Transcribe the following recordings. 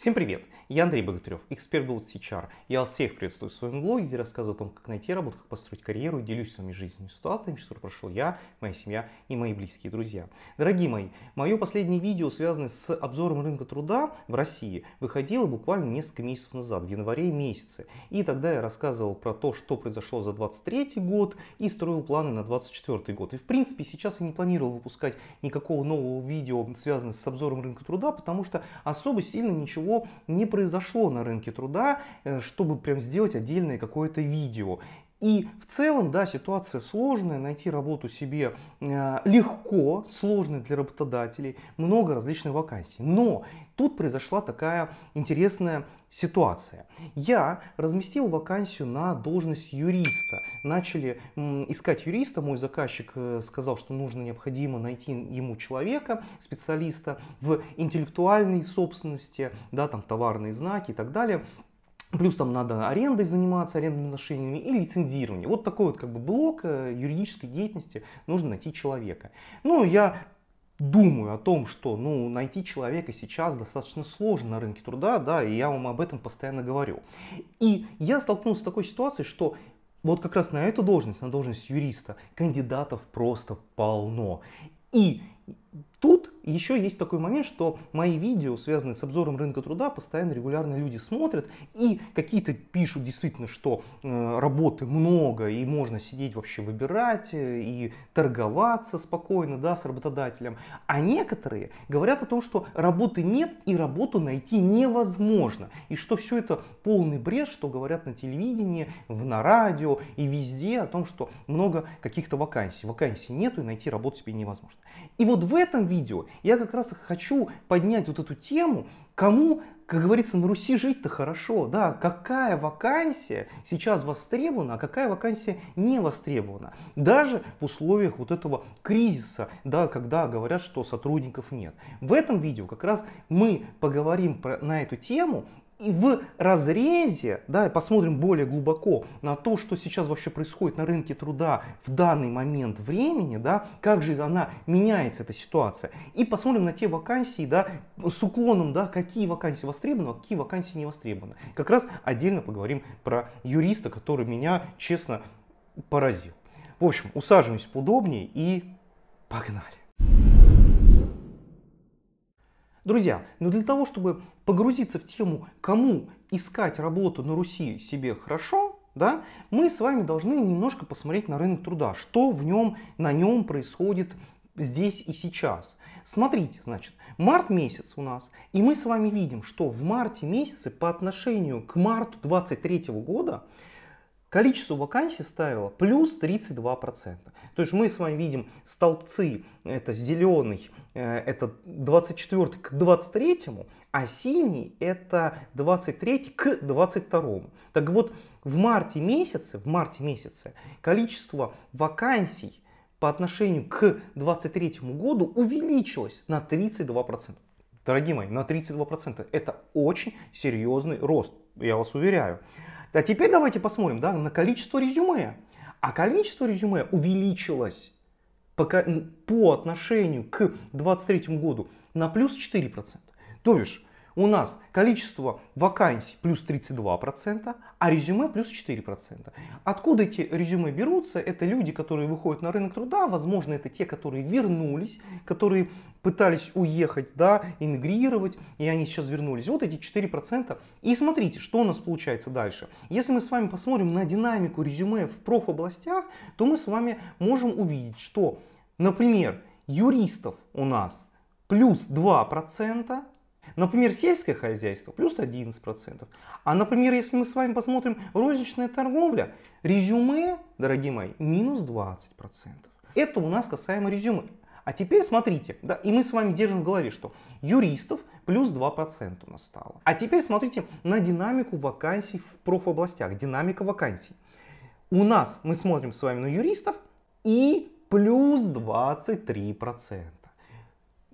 Всем привет! Я Андрей Богатырев, эксперт в HR. Я вас всех приветствую в своем блоге, где рассказываю о том, как найти работу, как построить карьеру и делюсь с вами жизненными ситуациями, через которые прошел я, моя семья и мои близкие друзья. Дорогие мои, мое последнее видео, связанное с обзором рынка труда в России, выходило буквально несколько месяцев назад, в январе месяце. И тогда я рассказывал про то, что произошло за 23 год и строил планы на 24 год. И в принципе сейчас я не планировал выпускать никакого нового видео, связанного с обзором рынка труда, потому что особо сильно ничего ничего не произошло на рынке труда, э, чтобы прям сделать отдельное какое-то видео. И в целом, да, ситуация сложная, найти работу себе э, легко, сложная для работодателей, много различных вакансий. Но тут произошла такая интересная ситуация. Я разместил вакансию на должность юриста. Начали искать юриста, мой заказчик э, сказал, что нужно необходимо найти ему человека, специалиста в интеллектуальной собственности, да, там товарные знаки и так далее. Плюс там надо арендой заниматься, арендными отношениями и лицензирование. Вот такой вот как бы блок э, юридической деятельности нужно найти человека. Ну, я думаю о том, что ну, найти человека сейчас достаточно сложно на рынке труда, да, и я вам об этом постоянно говорю. И я столкнулся с такой ситуацией, что вот как раз на эту должность, на должность юриста, кандидатов просто полно. И тут еще есть такой момент, что мои видео, связанные с обзором рынка труда, постоянно регулярно люди смотрят и какие-то пишут действительно, что э, работы много и можно сидеть вообще выбирать э, и торговаться спокойно да, с работодателем. А некоторые говорят о том, что работы нет и работу найти невозможно. И что все это полный бред, что говорят на телевидении, в, на радио и везде о том, что много каких-то вакансий. Вакансий нету и найти работу себе невозможно. И вот в этом видео я как раз хочу поднять вот эту тему, кому, как говорится, на Руси жить-то хорошо, да, какая вакансия сейчас востребована, а какая вакансия не востребована. Даже в условиях вот этого кризиса, да, когда говорят, что сотрудников нет. В этом видео как раз мы поговорим про, на эту тему и в разрезе, да, посмотрим более глубоко на то, что сейчас вообще происходит на рынке труда в данный момент времени, да, как же она меняется, эта ситуация. И посмотрим на те вакансии, да, с уклоном, да, какие вакансии востребованы, а какие вакансии не востребованы. Как раз отдельно поговорим про юриста, который меня, честно, поразил. В общем, усаживаемся поудобнее и погнали. Друзья, но для того, чтобы погрузиться в тему, кому искать работу на Руси себе хорошо, да, мы с вами должны немножко посмотреть на рынок труда, что в нем, на нем происходит здесь и сейчас. Смотрите, значит, март месяц у нас, и мы с вами видим, что в марте месяце по отношению к марту 23 года количество вакансий ставило плюс 32%. То есть мы с вами видим столбцы, это зеленый, э, это 24 к 23, а синий это 23 к 22. Так вот, в марте месяце, в марте месяце количество вакансий по отношению к 23 году увеличилось на 32%. Дорогие мои, на 32% это очень серьезный рост, я вас уверяю. А теперь давайте посмотрим да, на количество резюме. А количество резюме увеличилось по, по отношению к 2023 году на плюс 4%. То бишь, у нас количество вакансий плюс 32%, а резюме плюс 4%. Откуда эти резюме берутся? Это люди, которые выходят на рынок труда, возможно, это те, которые вернулись, которые пытались уехать, да, эмигрировать, и они сейчас вернулись. Вот эти 4%. И смотрите, что у нас получается дальше. Если мы с вами посмотрим на динамику резюме в профобластях, то мы с вами можем увидеть, что, например, юристов у нас плюс 2%, Например, сельское хозяйство плюс 11%. А, например, если мы с вами посмотрим розничная торговля, резюме, дорогие мои, минус 20%. Это у нас касаемо резюме. А теперь смотрите, да, и мы с вами держим в голове, что юристов плюс 2% у нас стало. А теперь смотрите на динамику вакансий в профобластях, динамика вакансий. У нас, мы смотрим с вами на юристов, и плюс 23%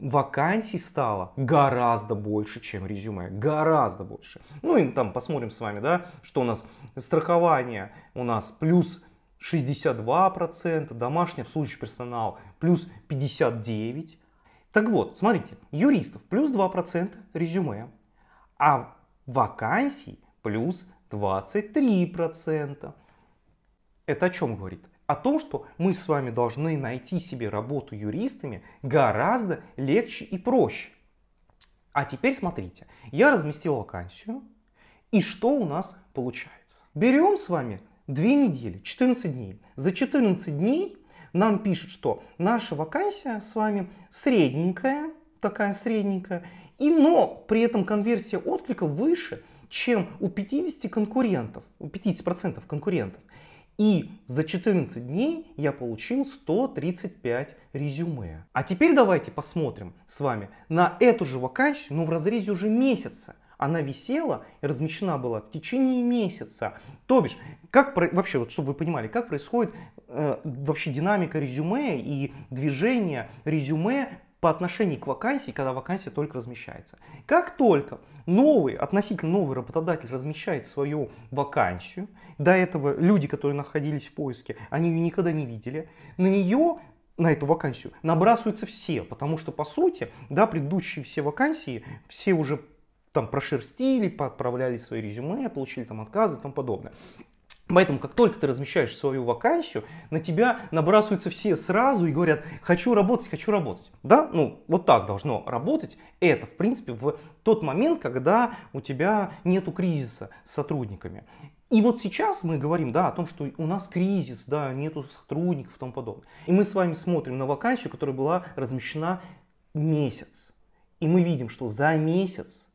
вакансий стало гораздо больше, чем резюме. Гораздо больше. Ну и там посмотрим с вами, да, что у нас страхование у нас плюс 62%, домашний обслуживающий персонал плюс 59%. Так вот, смотрите, юристов плюс 2% резюме, а вакансий плюс 23%. Это о чем говорит? о том, что мы с вами должны найти себе работу юристами гораздо легче и проще. А теперь смотрите, я разместил вакансию, и что у нас получается? Берем с вами две недели, 14 дней. За 14 дней нам пишут, что наша вакансия с вами средненькая, такая средненькая, и, но при этом конверсия отклика выше, чем у 50 конкурентов, у 50% конкурентов. И за 14 дней я получил 135 резюме. А теперь давайте посмотрим с вами на эту же вакансию, но в разрезе уже месяца. Она висела и размещена была в течение месяца. То бишь, как вообще, вот, чтобы вы понимали, как происходит э, вообще динамика резюме и движение резюме по отношению к вакансии, когда вакансия только размещается. Как только новый, относительно новый работодатель размещает свою вакансию, до этого люди, которые находились в поиске, они ее никогда не видели, на нее на эту вакансию набрасываются все, потому что, по сути, да, предыдущие все вакансии, все уже там прошерстили, поотправляли свои резюме, получили там отказы и тому подобное. Поэтому, как только ты размещаешь свою вакансию, на тебя набрасываются все сразу и говорят, хочу работать, хочу работать. Да, ну вот так должно работать. Это, в принципе, в тот момент, когда у тебя нет кризиса с сотрудниками. И вот сейчас мы говорим, да, о том, что у нас кризис, да, нету сотрудников и тому подобное. И мы с вами смотрим на вакансию, которая была размещена месяц. И мы видим, что за месяц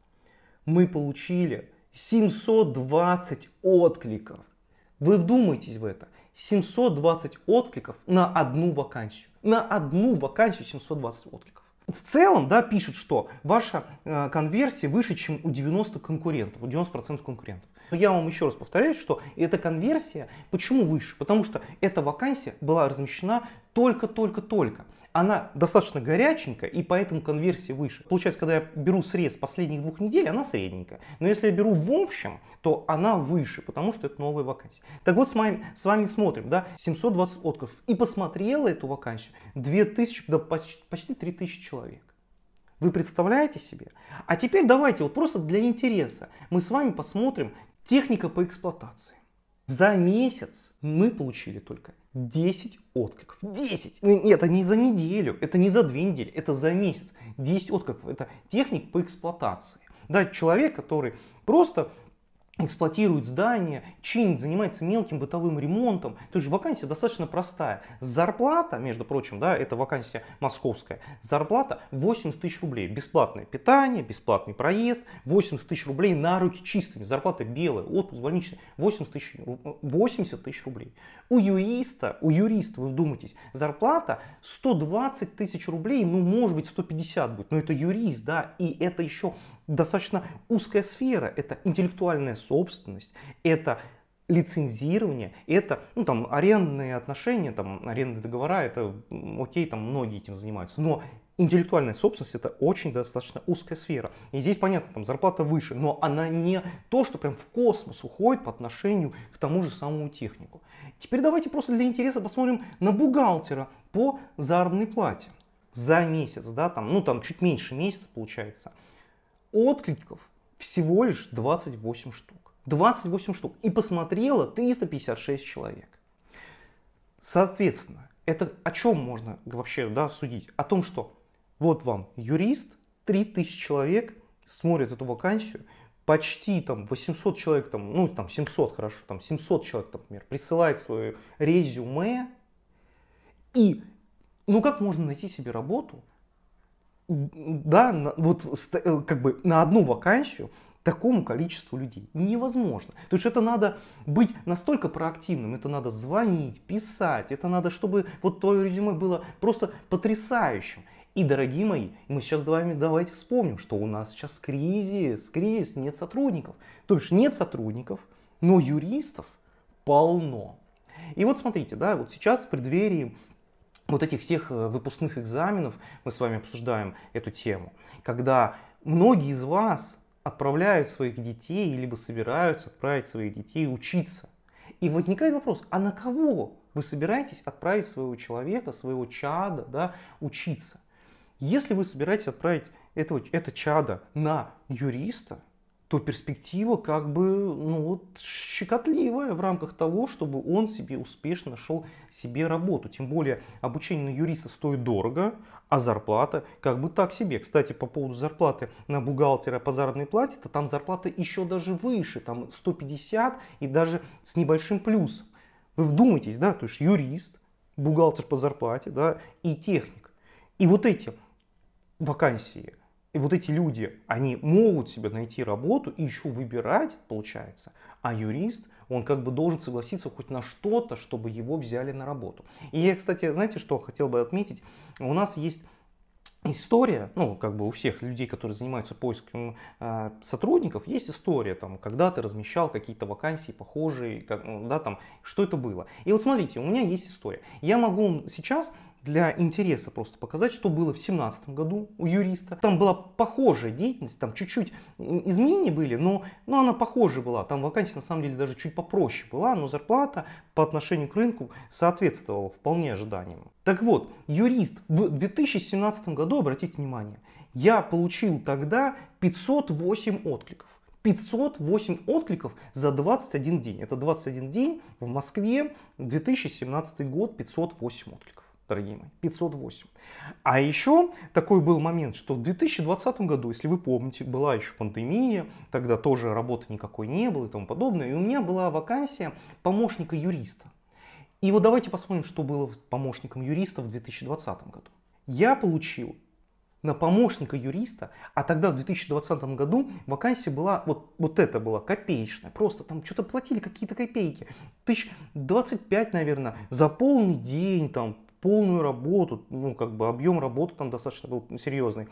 мы получили 720 откликов. Вы вдумайтесь в это. 720 откликов на одну вакансию. На одну вакансию 720 откликов. В целом, да, пишут, что ваша э, конверсия выше, чем у 90 конкурентов, у 90% конкурентов. Но я вам еще раз повторяю, что эта конверсия почему выше? Потому что эта вакансия была размещена только-только-только она достаточно горяченькая, и поэтому конверсия выше. Получается, когда я беру срез последних двух недель, она средненькая. Но если я беру в общем, то она выше, потому что это новая вакансия. Так вот, с, моим, с вами смотрим, да, 720 откликов. И посмотрела эту вакансию 2000, да почти, почти 3000 человек. Вы представляете себе? А теперь давайте вот просто для интереса мы с вами посмотрим техника по эксплуатации. За месяц мы получили только 10 откликов. 10! Ну, это не за неделю, это не за две недели, это за месяц. 10 откликов. Это техник по эксплуатации. Да, человек, который просто эксплуатирует здание, чинит, занимается мелким бытовым ремонтом. То есть вакансия достаточно простая. Зарплата, между прочим, да, это вакансия московская, зарплата 80 тысяч рублей. Бесплатное питание, бесплатный проезд, 80 тысяч рублей на руки чистыми, зарплата белая, отпуск больничный, 80 тысяч, 80 тысяч рублей. У юриста, у юриста, вы вдумайтесь, зарплата 120 тысяч рублей, ну может быть 150 будет, но это юрист, да, и это еще достаточно узкая сфера. Это интеллектуальная собственность, это лицензирование, это, ну, там, арендные отношения, там, арендные договора, это, окей, там, многие этим занимаются, но интеллектуальная собственность это очень достаточно узкая сфера. И здесь, понятно, там зарплата выше, но она не то, что прям в космос уходит по отношению к тому же самому технику. Теперь давайте просто для интереса посмотрим на бухгалтера по заработной плате за месяц, да, там, ну, там чуть меньше месяца получается – откликов всего лишь 28 штук. 28 штук. И посмотрело 356 человек. Соответственно, это о чем можно вообще да, судить? О том, что вот вам юрист, 3000 человек смотрят эту вакансию, почти там 800 человек, там, ну там 700, хорошо, там 700 человек, там, например, присылает свое резюме, и ну как можно найти себе работу, да, вот э, как бы на одну вакансию такому количеству людей невозможно. То есть это надо быть настолько проактивным, это надо звонить, писать, это надо, чтобы вот твое резюме было просто потрясающим. И, дорогие мои, мы сейчас с вами давайте вспомним, что у нас сейчас кризис, кризис, нет сотрудников. То есть нет сотрудников, но юристов полно. И вот смотрите, да, вот сейчас в преддверии вот этих всех э, выпускных экзаменов мы с вами обсуждаем эту тему, когда многие из вас отправляют своих детей, либо собираются отправить своих детей учиться. И возникает вопрос, а на кого вы собираетесь отправить своего человека, своего чада да, учиться? Если вы собираетесь отправить этого, это чада на юриста, то перспектива как бы ну, вот, щекотливая в рамках того, чтобы он себе успешно нашел себе работу. Тем более обучение на юриста стоит дорого, а зарплата как бы так себе. Кстати, по поводу зарплаты на бухгалтера по заработной плате, то там зарплата еще даже выше, там 150 и даже с небольшим плюсом. Вы вдумайтесь, да, то есть юрист, бухгалтер по зарплате, да, и техник. И вот эти вакансии – и вот эти люди, они могут себе найти работу и еще выбирать, получается. А юрист, он как бы должен согласиться хоть на что-то, чтобы его взяли на работу. И я, кстати, знаете, что хотел бы отметить? У нас есть история, ну, как бы у всех людей, которые занимаются поиском э, сотрудников, есть история, там, когда ты размещал какие-то вакансии похожие, как, ну, да, там, что это было. И вот смотрите, у меня есть история. Я могу сейчас для интереса просто показать, что было в 17 году у юриста. Там была похожая деятельность, там чуть-чуть изменения были, но, но она похожа была. Там вакансия на самом деле даже чуть попроще была, но зарплата по отношению к рынку соответствовала вполне ожиданиям. Так вот, юрист в 2017 году, обратите внимание, я получил тогда 508 откликов. 508 откликов за 21 день. Это 21 день в Москве, 2017 год, 508 откликов дорогие мои, 508. А еще такой был момент, что в 2020 году, если вы помните, была еще пандемия, тогда тоже работы никакой не было и тому подобное, и у меня была вакансия помощника юриста. И вот давайте посмотрим, что было помощником юриста в 2020 году. Я получил на помощника юриста, а тогда в 2020 году вакансия была, вот, вот это была копеечная, просто там что-то платили какие-то копейки, тысяч 25, наверное, за полный день, там полную работу, ну как бы объем работы там достаточно был серьезный.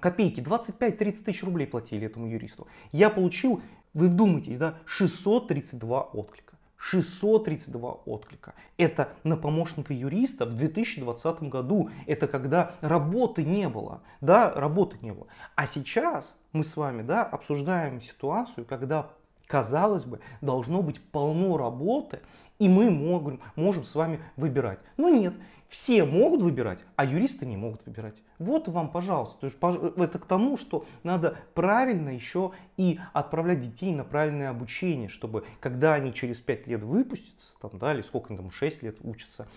Копейки, 25-30 тысяч рублей платили этому юристу. Я получил, вы вдумайтесь, да, 632 отклика. 632 отклика. Это на помощника юриста в 2020 году. Это когда работы не было. Да, работы не было. А сейчас мы с вами, да, обсуждаем ситуацию, когда казалось бы, должно быть полно работы, и мы можем, можем с вами выбирать. Но нет, все могут выбирать, а юристы не могут выбирать. Вот вам, пожалуйста. То есть, это к тому, что надо правильно еще и отправлять детей на правильное обучение, чтобы когда они через 5 лет выпустятся, там, да, или сколько они там, 6 лет учатся,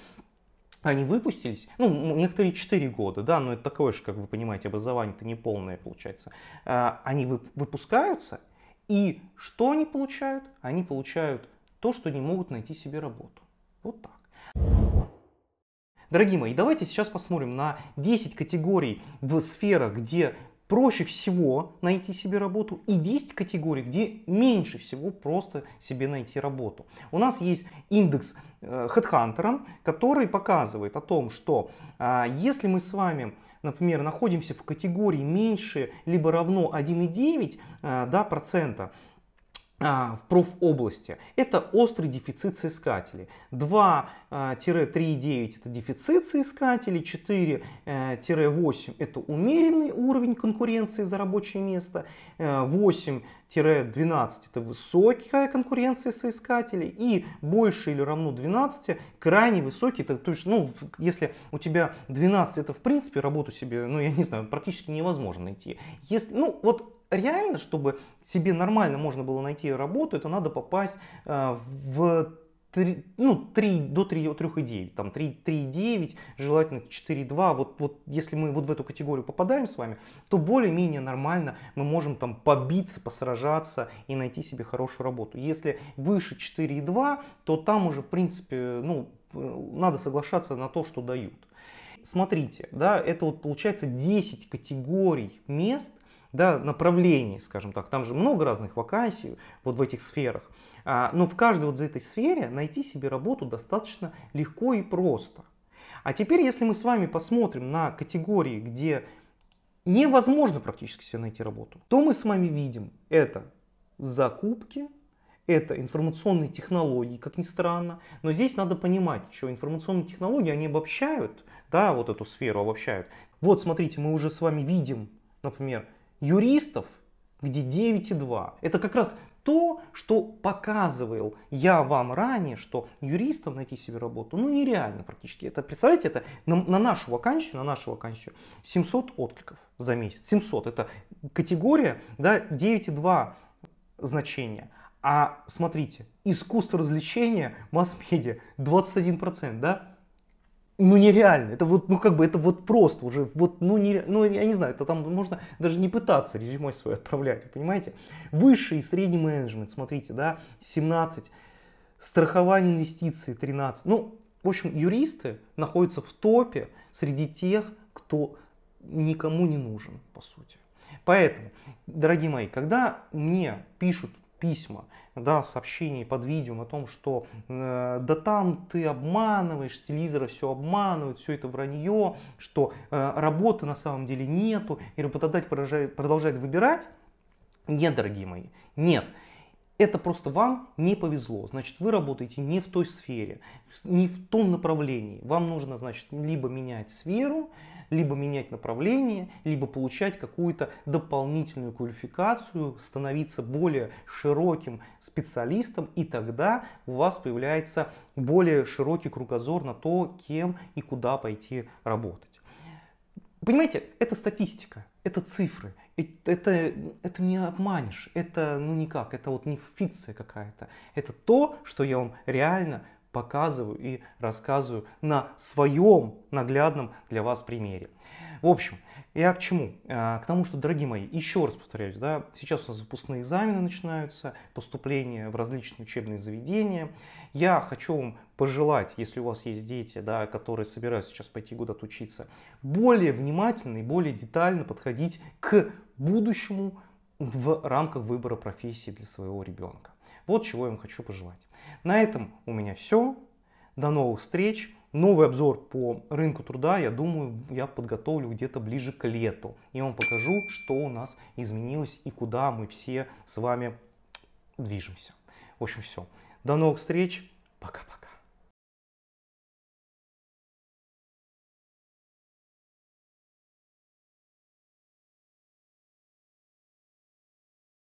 они выпустились, ну, некоторые 4 года, да, но это такое же, как вы понимаете, образование-то неполное получается. А, они выпускаются, и что они получают? Они получают то, что не могут найти себе работу. Вот так. Дорогие мои, давайте сейчас посмотрим на 10 категорий в сферах, где проще всего найти себе работу и 10 категорий, где меньше всего просто себе найти работу. У нас есть индекс э, HeadHunter, который показывает о том, что э, если мы с вами, например, находимся в категории меньше либо равно 1,9 э, да, процента, а, в профобласти. Это острый дефицит соискателей. 2-3,9 а, это дефицит соискателей, 4-8 э, это умеренный уровень конкуренции за рабочее место, 8-12 э, это высокая конкуренция соискателей и больше или равно 12 крайне высокий. Это, то есть, ну, если у тебя 12 это в принципе работу себе, ну я не знаю, практически невозможно найти. Если, ну вот реально, чтобы себе нормально можно было найти работу, это надо попасть а, в 3, ну, 3, до 3,9, там 3,9, желательно 4,2. Вот, вот если мы вот в эту категорию попадаем с вами, то более-менее нормально мы можем там побиться, посражаться и найти себе хорошую работу. Если выше 4,2, то там уже, в принципе, ну, надо соглашаться на то, что дают. Смотрите, да, это вот получается 10 категорий мест, да, направлений, скажем так. Там же много разных вакансий вот в этих сферах. А, но в каждой вот этой сфере найти себе работу достаточно легко и просто. А теперь, если мы с вами посмотрим на категории, где невозможно практически себе найти работу, то мы с вами видим это закупки, это информационные технологии, как ни странно. Но здесь надо понимать, что информационные технологии, они обобщают, да, вот эту сферу обобщают. Вот, смотрите, мы уже с вами видим, например, юристов, где 9,2. Это как раз то, что показывал я вам ранее, что юристам найти себе работу, ну нереально практически. Это, представляете, это на, на нашу вакансию, на нашу вакансию 700 откликов за месяц. 700 это категория, да, 9,2 значения. А смотрите, искусство развлечения, масс-медиа 21%, да? ну нереально, это вот, ну как бы, это вот просто уже, вот, ну не, ну я не знаю, это там можно даже не пытаться резюме свое отправлять, понимаете? Высший и средний менеджмент, смотрите, да, 17, страхование инвестиций 13, ну, в общем, юристы находятся в топе среди тех, кто никому не нужен, по сути. Поэтому, дорогие мои, когда мне пишут письма да, сообщений под видео о том, что э, да там ты обманываешь, телевизоры все обманывают, все это вранье, что э, работы на самом деле нету, и работодатель продолжает, продолжает выбирать, нет, дорогие мои, нет это просто вам не повезло. Значит, вы работаете не в той сфере, не в том направлении. Вам нужно, значит, либо менять сферу, либо менять направление, либо получать какую-то дополнительную квалификацию, становиться более широким специалистом, и тогда у вас появляется более широкий кругозор на то, кем и куда пойти работать. Понимаете, это статистика, это цифры, это, это не обманешь, это ну никак, это вот не фикция какая-то. Это то, что я вам реально показываю и рассказываю на своем наглядном для вас примере. В общем, я к чему? А, к тому, что, дорогие мои, еще раз повторяюсь, да, сейчас у нас выпускные экзамены начинаются, поступления в различные учебные заведения. Я хочу вам пожелать, если у вас есть дети, да, которые собираются сейчас пойти год отучиться, более внимательно и более детально подходить к будущему в рамках выбора профессии для своего ребенка. Вот чего я вам хочу пожелать. На этом у меня все. До новых встреч. Новый обзор по рынку труда, я думаю, я подготовлю где-то ближе к лету. И вам покажу, что у нас изменилось и куда мы все с вами движемся. В общем, все. До новых встреч. Пока-пока.